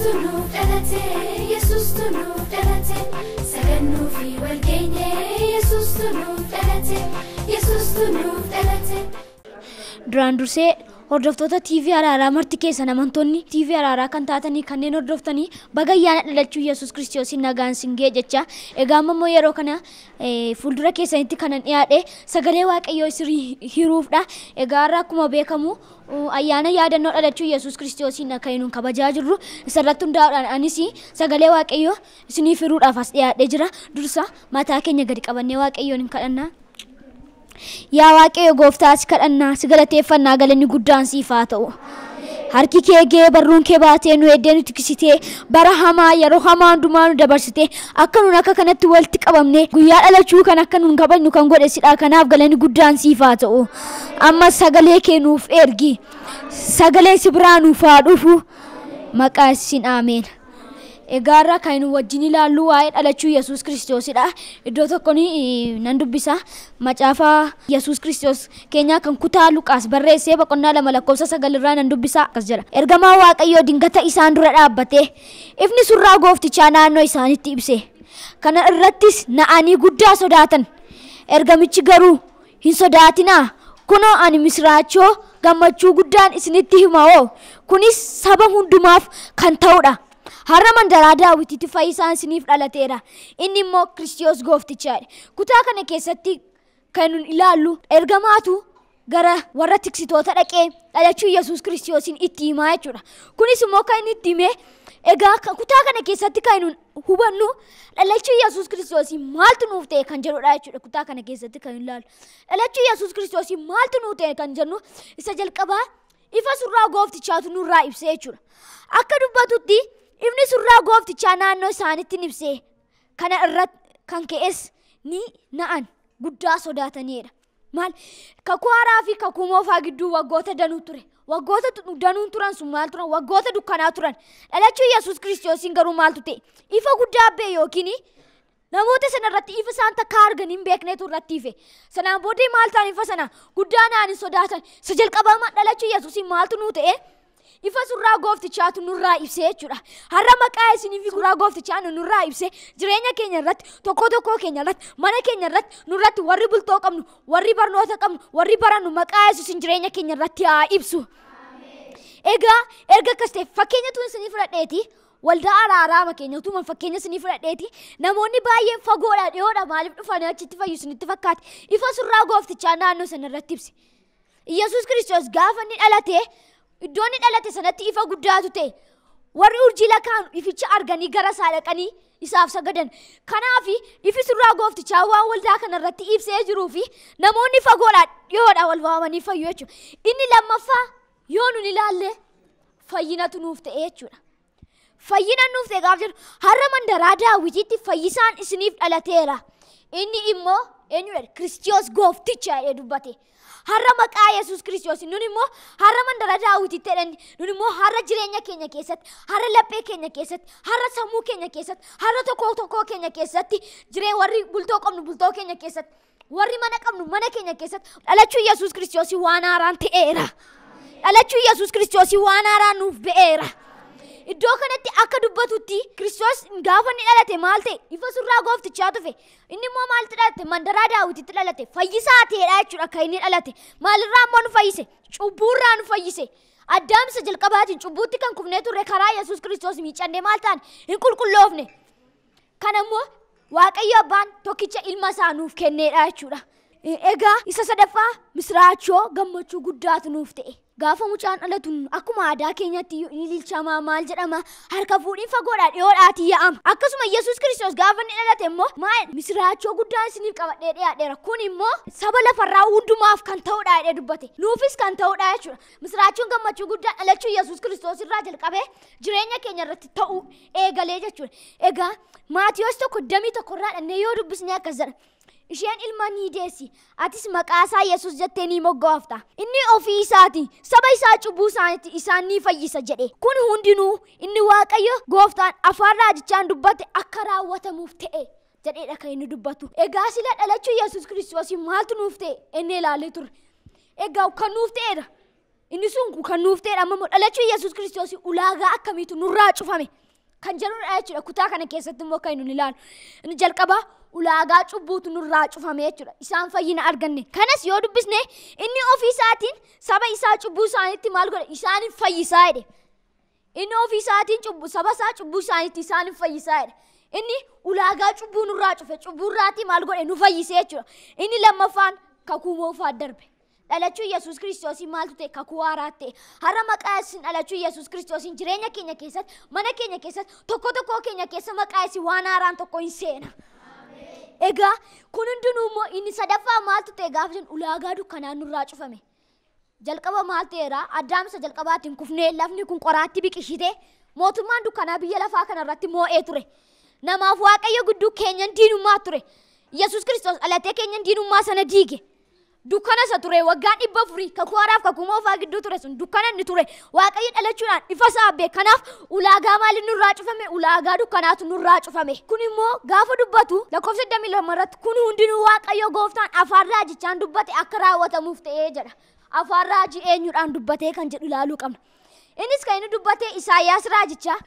Yesustu nu dhalate, Yesustu nu dhalate, sagannu fi wal geenye. Yesustu nu dhalate, Yesustu nu dhalate. Duraan dursee hordoftoota TV araaraa marti keessa namantoonni TV araaraa kan taatanii kanneen hordoftanii baga ayyaana dhalachuu Yesuus Kiristoosiin nagaan singee jecha egaa ammoo yeroo kana fuldura keessanitti kanan dhiyaadhe sagalee waaqayyoo sirii hiruufdha egaa irraa akkuma beekamu ayyaana yaadannoo dhalachuu Yesuus Kiristoosiin akka hinuun kabajaa jirru isarratti hundaa'uudhaan anis sagalee waaqayyoo isiniif hiruudhaaf as dhiyaadhee jira dursa mataa keenya gadi qabannee waaqayyoon hin kadhannaa. Yaa waaqayyo gooftaas kadhannaa si galateeffannaa galanni guddaan siifaa ta'u. Harki kee gee barruun kee baatee nu heddee nu tiksitee bara hamaa yeroo hamaa hundumaa nu dabarsite akka nun akka kanatti walitti qabamne guyyaa dhalachuu kan akka nun kabajnu kan godhesidha. Kanaaf galanni guddaan siifaa ta'u. Amma sagalee kee nuuf ergi. Sagaleen si biraa nuuf haa dhufu. Maqaa isin ameen egaarraa kan hin wajjin ilaallu waa'ee dhalachuu Yesuus Kiristoosidha. Iddoo tokkoon nan dubbisa macaafa yesus Kiristoos keenya kan kutaa Luqaas barreessee boqonnaa lama lakkoofsa sagalirraa nan dubbisa akkas jedha. Ergamaa Waaqayyoo dingata isaan dura dhaabbatee ifni surraa gooftichaa naannoo isaanitti ibse. Kana irrattis na'anii guddaa sodaatan. Ergamichi garuu hin sodaatinaa. Kunoo ani misraachoo gammachuu guddaan isinitti hima oo kunis saba hundumaaf kan ta'udha. Har'a mandaraa daawwitiitti fayyisaan isiniif dhalateera. Inni immoo Kiristoos gooftichaadha. Kutaa kana keessatti kan ilaallu ergamaatu gara warra tiksitoota dhaqee dhalachuu Yesuus Kiristoosiin itti himaa jechuudha. Kunis immoo kan inni itti himee egaa kutaa kana keessatti kan hubannu dhalachuu Yesuus Kiristoosii maaltu nuuf ta'e kan jedhudha jechuudha. Kutaa kana keessatti kan ilaallu dhalachuu Yesuus Kiristoosii maaltu nuuf ta'e kan jennu isa jalqabaa ifa irraa gooftichaatu nurraa ibsee jechuudha. Akka dubbatutti Ifni surraa gooftichaa naannoo isaaniitti ni ibsee Kana irratti kan ka'es ni na'an guddaa sodaatanidha. Maal kakuu haaraa fi kakuu moofaa gidduu waggoota danuu ture. Waggoota danuu turan sun maal turan? Waggoota dukkanaa turan. Dhalachuun Yesuus Kiristoosiin garuu maaltu ta'e? Ifa guddaa bee yookiin namoota sana irratti ifa isaan takkaa argan hin beeknetu irratti ife. Sanaan booddee maal ta'an ifa sana guddaa naan sodaatan. Isa jalqabaa dhalachuun Yesuusiin maaltu nuu ifa surraa gooftichaatu nurraa ibsee jechuudha. Har'a maqaa isinii fi surraa gooftichaa nurraa ibsee jireenya keenya irratti tokko tokko keenya irratti mana keenya irratti nurratti warri bultoo qabnu warri barnoota qabnu warri barannu maqaa yesuusin jireenya keenya irratti haa ibsu. Egaa erga akkas fakkeenya tun isinii fudhadheeti. waldaa araaraama keenya utuma fakkeenya isinii fudhadheeti namoonni baay'een fagoodha dhiyoodha maaliif dhufanii achitti fayyisanitti fakkaate ifa surraa gooftichaa naannoo sana irratti Yesuus kiristoos gaafa inni dhalatee iddoo dhalate sanatti ifaa guddaatu ta'e warri urjii lakaan ificha arganii gara isaa dhaqanii isaaf sagadan. Kanaaf ifi surraa gooftichaa waan waldaa irratti ibsee jiruu fi namoonni fagoodhaa dhiyoodhaa wal waamanii fayyu jechuudha. Inni lammaffaa yoo ilaalle fayyinatu nuuf ta'e jechuudha. Fayyina nuuf ta'e gaaf jiru har'a mandaraa daawwitiitti fayyisaan isiniif dhalateera. Inni immoo eenyudha? Kiristoos goofticha jedhee dubbate. har'a maqaa Yesuus Kiristoos nun immoo har'a mandara daawwititti jedhani nun immoo har'a jireenya keenya keessatti har'a laphee keenya keessatti har'a sammuu keenya keessatti har'a tokko tokko keenya keessatti jireen warri bultoo qabnu bultoo keenya keessatti warri mana qabnu mana keenya keessatti dhalachuun Yesuus Kiristoos waan haaraan ta'eera dhalachuun Yesuus Kiristoos waan haaraa nuuf ba'eera. Iddoo kanatti akka dubbatutti Kiristoos gaafa inni dhalate maal ta'e ifa surraa gooftichaa tufe. Inni immoo maal dhalate mandaraa daawwititti dhalate fayyisaa ta'edha jechuudha akka inni dhalate. Maalirraa immoo nu fayyise? Cubbuurraa nu fayyise. Addaamsa jalqabaatiin cubbuutti kan kufne turre karaa Yesuus Kiristoos miicannee maal ta'an hin qulqulloofne. Kana Waaqayyo Abbaan tokkicha ilma isaa nuuf kenneedha jechuudha. Egaa isa sadaffaa misraachoo gammachuu guddaatu nuuf ta'e. gaafa mucaan dhalatuun akkuma aadaa keenyatti ililchama maal jedhama harka fuudhiin fagoodhaa dhiyoodhaatiin ya'ama akkasuma yesus kiristoos gaafa inni dhalate immoo maal misiraachoo guddaa isiniif qabadhee dhiyaadheera kun immoo saba lafarraa hundumaaf kan ta'udha jedhee dubbate nuufis kan ta'udha jechuudha misiraachuun gammachuu guddaa dhalachuu yesus kiristoos irraa jalqabee jireenya keenya irratti ta'uu eegalee jechuudha egaa maatiyoos tokko damii tokkorraa dhannee yoo dubbisne akkas jedha. Isheen ilma ni deessi. Atis maqaasaa yesus jettee ni moggaafta. Inni ofii isaati. Saba isaa cubbuu isaaniitti isaan ni fayyisa jedhe. Kun hundinuu inni Waaqayyo gooftaan afaan raajichaan dubbate akka raawwatamuuf ta'e. Jedheedha kan inni dubbatu. Egaa sila dhalachuu Yesuus Kiristoos maaltu nuuf ta'e? Inni ilaalee turre. Egaa kan nuuf ta'edha. Inni sun kan nuuf ta'edha. Amma dhalachuu yesus Kiristoos ulaagaa akkamiitu nurraa cufame? Kan jedhudha jechuudha kutaa kana keessatti immoo kan inni ilaalu. Inni jalqabaa ulaagaa cubbuutu nurraa cufame jechuudha. Isaan fayyina arganne. Kanas yoo dubbisne inni ofii isaatiin saba isaa cubbuu isaaniitti maal godhe isaaniin fayyisaa jedhe. Inni ofii saba isaa cubbuu isaaniitti isaaniin fayyisaa jedhe. Inni ulaagaa cubbuu nurraa cufe cubbuurraatii maal godhe nu fayyisee jechuudha. Inni lammaffaan kakuu moofaa darbe. dhalachuu Yesuus Kiristoosii maaltu ta'e kakuu haaraa ta'e har'a maqaa isin dhalachuu Yesuus Kiristoosiin jireenya keenya keessatti mana keenya keessatti tokko tokkoo keenya keessa maqaa isin waan haaraan Egaa kun hundinuu immoo inni sadaffaa maaltu ta'e gaafa ulaagaa dukkanaa nurraa cufame. Jalqaba maal ta'eera addaamsa jalqabaatiin kufnee lafni kun qoraatti biqishite mootummaan dukkanaa biyya lafaa kanarratti moo'ee ture. Namaaf waaqayyo gidduu keenyan diinummaa ture. Yesuus kiristoos alatee keenyan diinummaa sana diige. dukkana isa ture waggaan dhibba furii kakuu haaraaf kakuu moofaa gidduu ture sun dukkana inni ture waaqayyo dhalachuudhaan ifa isaa beekanaaf ulaagaa maali nurraa cufame ulaagaa dukkanaatu nurraa cufame kun immoo gaafa dubbatu lakkoofsa 22 irratti kun hundinuu waaqayyo gooftaan afaan raajichaan dubbate akka raawwatamuuf ta'ee jedha afaan raajii dubbatee kan jedhu ilaaluu qabna innis kan inni dubbate isaayyaas raajichaa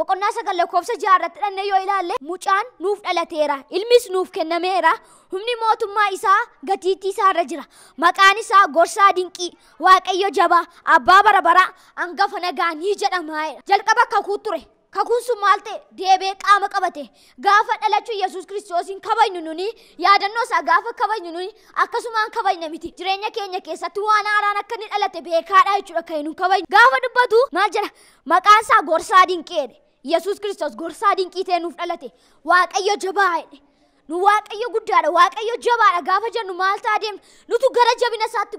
boqonnaa sagal lakkoofsa jaarratti dhanne yoo ilaalle mucaan nuuf dhalateera ilmis nuuf kennameera humni mootummaa isaa gatiittii isaarra jira maqaan isaa gorsaa dinqii waaqayyo jabaa abbaa barabara angafa nagaa ni jedhama jalqaba kakuu ture kakuun sun maal ta'e deebee qaama qabate gaafa dhalachuu yesus kiristoosiin kabajnu nuni yaadannoo isaa gaafa kabajnu nuni akkasumaan kabajna miti jireenya keenya keessatti waan araan akka inni dhalate beekaadha jechuudha kan hin kabajnu gaafa dubbatu maal jedha maqaan isaa gorsaa dinqeedha. Yesuus Kiristoos gorsaa dinqii ta'e nuuf dhalate. Waaqayyo jabaa jedhe. Nu waaqayyo guddaadha. Waaqayyo jabaadha. Gaafa jennu maal ta'a nu tu gara jabina isaatti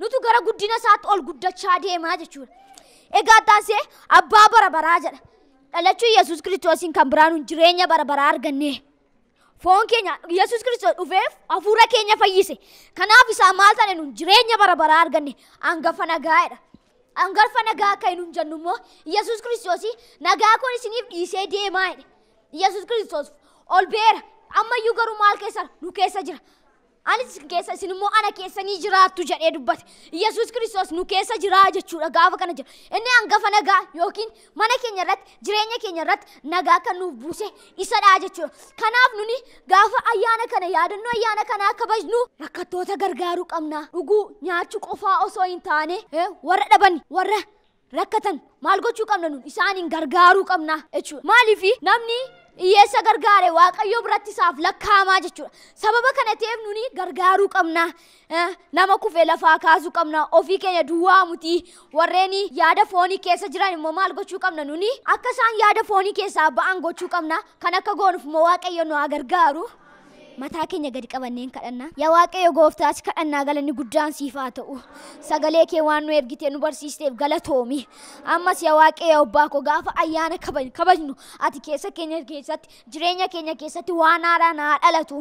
nu tu gara guddina isaatti ol guddachaa deemaa jechuudha. Egaa taasee abba bara bara jedha. Dhalachuun Yesuus Kiristoosiin kan biraa nuun jireenya bara baraa arganne. Foon keenya Yesuus Kiristoos dhufeef hafuura keenya fayyise. Kanaaf isaa maal ta'e nuun jireenya bara baraa arganne. Hangafa nagaadha. hangarfa nagaa akka hin jennu immoo yesuus kiristoos nagaa kun isiniif dhiisee deemaa jedhe yesuus kiristoos ol beera ammayyuu garuu maal keessa nu keessa jira. anis keessa isin immoo ana keessanii jiraattu jedhee dubbate yesus kiristoos nu keessa jiraa jechuudha gaafa kana jira inni hangafa nagaa yookiin mana keenya irratti jireenya keenya irratti nagaa kan nuuf buuse isadha jechuudha kanaaf nuni gaafa ayyaana kana yaadannoo ayyaana kanaa kabajnu rakkattoota gargaaruu qabna dhuguu nyaachu qofaa osoo hin taane warra dhaban warra rakkatan maal gochuu qabna nun isaanin gargaaruu qabna jechuudha maaliif namni Iyyeessa gargaare waaqayyo biratti isaaf lakkaamaa jechuudha. Sababa kana ta'eef nuni gargaaruu qabna. Eh, nama kufee lafaa kaasuu qabna. Ofii keenya duwwaa Warreen yaada foonii keessa jiran immoo maal gochuu qabna nuni? Akka isaan yaada foonii keessaa ba'an gochuu qabna. Kan akka goonuuf immoo waaqayyo nu gargaaru. mataa keenya gadi qabanneen kadhanna yaa waaqayyo gooftaas kadhannaa galanni guddaan siif ta'u sagalee kee waan nu ergitee nu barsiisteef galatoomi ammas yaa waaqayyo abbaa gaafa ayyaana kabajnu ati keessa keenya keessatti jireenya keenya keessatti waan haaraa naa dhalatu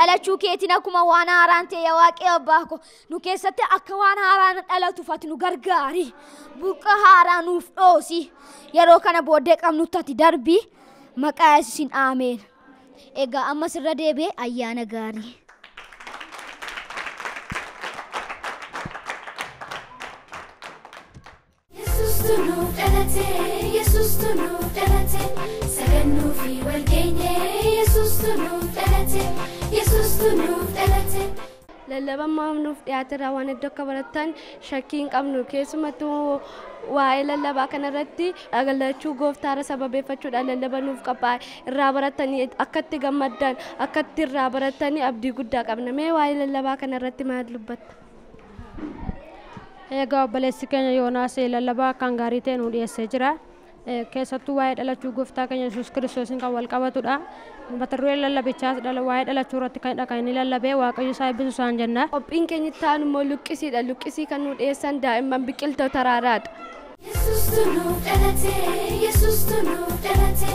dhalachuu keetiin akkuma waan haaraan ta'e yaa waaqayyo abbaa nu keessatti akka waan haaraan dhalatuuf ati nu gargaari burqa haaraa nuuf dhoosi yeroo kana booddee qabnutti darbi maqaa yesuusin aameen. egaa ammas irra deebi'ee ayyaana gaarii. Yesuustu nuuf dhalate. lallabammaan nuuf dhiyaaterraa waan iddoo akka baratan shakkii hin qabnu keessumattuu waa'ee lallabaa kanarratti agalachuu gooftaara sababeeffachuudhaan lallaba nuuf qabaa irraa baratanii akkatti gammaddan akkatti irraa baratanii abdii guddaa qabna mee waa'ee lallabaa kanarratti maal dubbatta? Egaa obboleessi keenya Yoonaas lallabaa akkaan gaarii ta'e nu dhiyeessee jira. keessattuu waa'ee dhalachuu gooftaa keenya Yesuus Kiristoosiin kan wal qabatudha. Mata dureen lallabichaas waa'ee dhalachuu irratti kan kan inni lallabee waaqayyo isaa eebbisu isaan jenna. Qophiin keenya ta'an immoo luqqisiidha. Luqqisii kan nu dhiyeessan daa'imman biqiltoota raaraadha. Yesuus tunuuf dhalate, Yesuus tunuuf dhalate,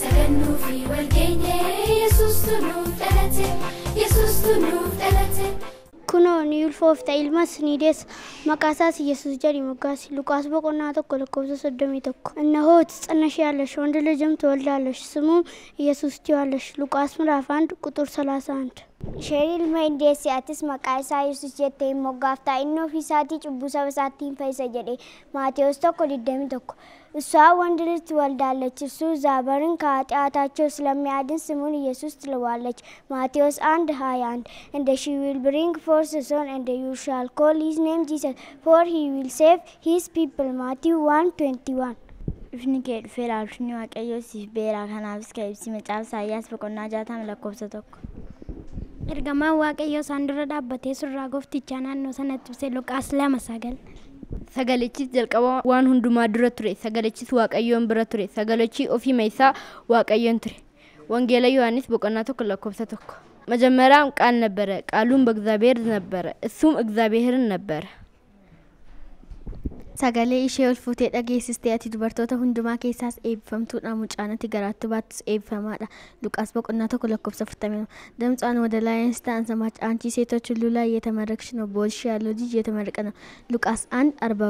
sagannuu fi wal geenye, Yesuus tunuuf dhalate, Yesuus tunuuf dhalate. kuno ni ulfoofta ilmas ni deessa maqaasaas Iyyasuus jedhi moggaasi Luqaas boqonnaa tokko lakkoofsa soddomii tokko እነሆት ትጸነሻለሽ ወንድ ልጅም ትወልዳለሽ ስሙም ኢየሱስ ትዪዋለሽ። ሉቃስ ምዕራፍ 1 ቁጥር 31 isheen ilma hin deesse atis maqaa isaa yesus jette hin moggaaftaa inni ofii isaatii cubbuu saba isaatti hin fayyisa jedhe maatewos tokko 21 እሷ ወንድ ልጅ ትወልዳለች። እሱ ዛበርን ከኃጢአታቸው ስለሚያድን ስሙን ኢየሱስ ትልዋለች። ማቴዎስ አንድ ሀያ አንድ እንደ ሺ ዊል ብሪንግ ፎርስ ሶን እንደ ዩ ሻል ኮል ሂዝ ኔም ጂሰስ ፎር ሂ ዊል ሴቭ ሂዝ ፒፕል ማቴው ዋን ትዌንቲ ዋን ፍኒኬድ ፌራሽኒ ዋቀዮ ሲፍ ቤራ ከናብስ ከኢብሲ መጫፍ ሳያስ በቆና ጃታም ለኮብሰ ተኩ ergamaan waaqayyoo isaan dura dhaabbatee surraa gooftichaa naannoo sanatti ibsee luqaas sagalechis jalqaba waan hundumaa dura ture sagalechis waaqayyoon bira ture sagalichi ofii meeshaa waaqayyoon ture wangeela yohaannis boqonnaa tokko lakkoofsa tokko. መጀመሪያም ቃል ነበረ፣ ቃሉም በእግዚአብሔር ነበረ፣ እሱም እግዚአብሔርን ነበረ። Sagalee ishee ol fuutee dhageessistee ati dubartoota hundumaa keessaas eebbifamtuudha. Mucaanatti garaatti baattus eebbifamaadha. lukaas boqonnaa tokko lakkoofsa furtamema. Damtsaan ወደ ላይንስ ታንሰማች አንቺ ሴቶች ሁሉ ላይ የተመረክሽ obbo በወልሽ ያለው ልጅ የተመረቀ ነው። ሉቃስ አንድ አርባ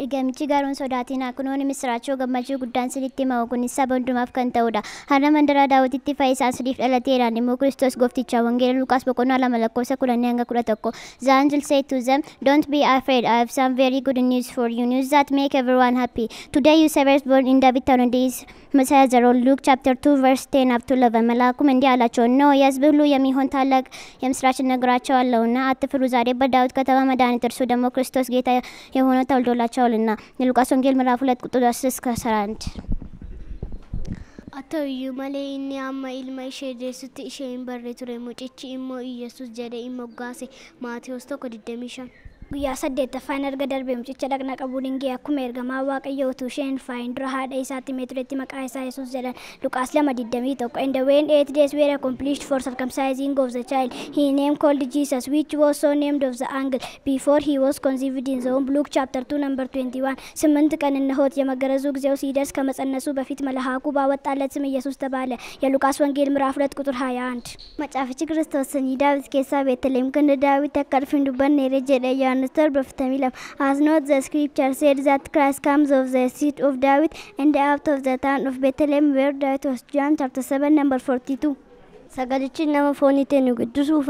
Ergamchi gaaruun sodaatiin haakunoon misraachoo gammachuu guddaan sinitti himaa kun saba hundumaaf kan ta'udha. Har'a mandara daawwatitti faayisaan sadiif dhalateeraan immoo Kiristoos gooftichaa wangeela Luqaas boqonnaa lama lakkoofsa kudhanii hanga kudha tokko. Zaan say to them, don't be afraid, I have some very good news for you, news that make everyone happy. Today you servers born in David town and this Messiah zero Luke chapter 2 verse 10 up to 11 መልአኩም እንዲህ አላቸው፣ እነሆ የሕዝብ ሁሉ የሚሆን ታላቅ የምስራች እነግራቸዋለሁና አትፍሩ። ዛሬ በዳዊት ከተማ መድኃኒት እርሱ ደግሞ ክርስቶስ ጌታ የሆነ ተወልዶላቸው ደርሰዋልና። የሉቃስ ወንጌል ምዕራፍ ሁለት ቁጥር አስር እስከ አስራ አንድ አቶ እዩ መሌ እኒ አማ ኢልማ ኢሼ ኢሼ ቱሬ ሙጪቺ ኢሞ ኢየሱስ ጀደ ኢሞጋሴ ማቴዎስ ቶኮ guyyaa saddeet affaan erga darbee mucicha dhaqna qabu dhingee akkuma ergamaa waaqayyo utuu isheen faayin dura haadha isaatti meeturetti maqaa isaa yesuus jedhan lukaas lama digdamii tokko and the way eight days were accomplished for circumcising of the child he name called jesus which was so named of the angel before he was conceived in the womb luke chapter 2 number 21 ስምንት ቀን እነሆት የመገረዙ ጊዜው ሲደርስ ከመጸነሱ በፊት መልአኩ ባወጣለት ስም ኢየሱስ ተባለ። የሉቃስ ወንጌል ምዕራፍ 2 ቁጥር 21 መጫፍቺ ክርስቶስን ይዳዊት ኬሳ ቤተልሔም ከነ ዳዊት አካልፊን ዱበን ኔሬ ጀደ ያኑ minister of Tamilam has not the scripture said that Christ comes of the seed of David and out of the town of Bethlehem where David was John chapter 7 number 42 sagadichi nama foonitiin nu gidduu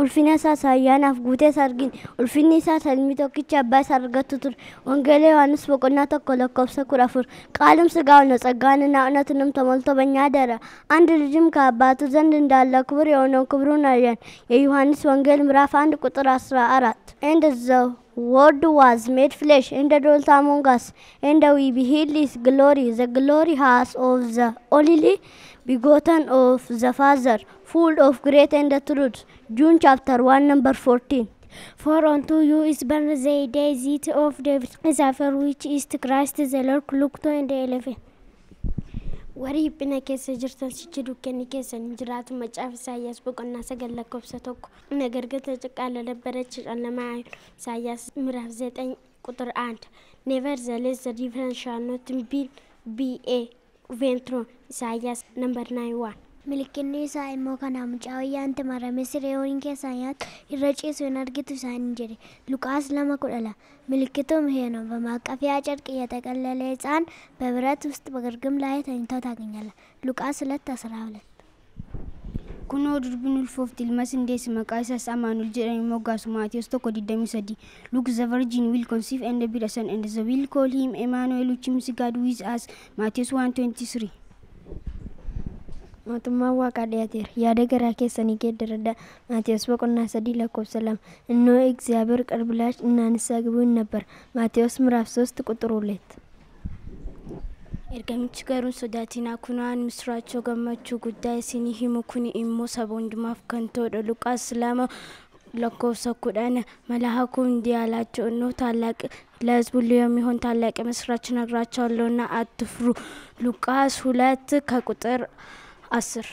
ulfina isaas ayyaanaaf guutees argine ulfinni isaa salmii tokkicha abbaa isaa argattu ture wangeela yohaannis boqonnaa tokko lakkoofsa kudha afur ቃልም ስጋ ሆነ ጸጋንና እውነትንም ተሞልቶ በእኛ አደረ። አንድ ልጅም ከአባቱ ዘንድ እንዳለ ክቡር የሆነውን ክብሩን አየን። የዮሐንስ ወንጌል ምዕራፍ አንድ ቁጥር አስራ አራት ኤንድ ዘ ወርድ ዋዝ ሜድ ፍሌሽ ኤንድ ዶልት አሞንግ አስ ኤንድ ዊ ቢሂልስ ግሎሪ ዘ ግሎሪ ሃስ ኦፍ ዘ ኦሊሊ begotten of the Father, full of grace and the truth. June chapter 1, number 14. For unto you is born the day seat of David, the Zephyr, which is the Christ the Lord, looked on the eleven. Warii hiphina keessa jirtan sichi dukkanni keessan hin jiraatu macaafa Isaayyaas boqonnaa sagal lakkoofsa tokko nagargata ጭቃለ ለበረች ጨለማ አይሉ Isaayyaas ምዕራፍ ዘጠኝ ቁጥር አንድ Nevertheless the difference shall not be, be a ventro Isaayas number 91. Milkinni isaa immoo kana mucaa wayyaa hanti marame siree horiin keessaa nyaatu irra ciisu hin argitu isaaniin jedhe. Luqaas lama kudha lama milkituu miheenoo bamaaqafiyaa carqiyya taqallalee isaan በብረት ውስጥ በግርግም ላይ ተኝተው ታገኛለ። ሉቃስ ሁለት አስራ ሁለት Kun oduun ulfoofti ilma sindeessi maqaa isaas Amaanul jedhamee moggaasu Maatiyoos tokko Luke sadi Virgin will conceive and bear a son and they will call him Emmanuel which means God with us Maatiyoos 1:23 mootummaan waaqaa dhiyaateera yaada garaa keessanii geeddaradha maatiyoos boqonnaa sadii lakkoofsa lama innoo egzaabiyeer qarbilaash እናንሳ ግቡ ይነበር ማቴዎስ ምዕራፍ ሶስት ቁጥር ሁለት Ergamichi garuun sodaatiin akunaan misraachoo gammachuu guddaa isin himu kun immoo saba hundumaaf kan toodha. Luqaas lama lakkoofsa kudhan mala hakuun diyaalaachoo diyaalachoo taallaaqe ለህዝቡ የሚሆን ታላቅ የምስራችን ነግራቸዋለሁና አትፍሩ። ሉቃስ ሁለት ከቁጥር አስር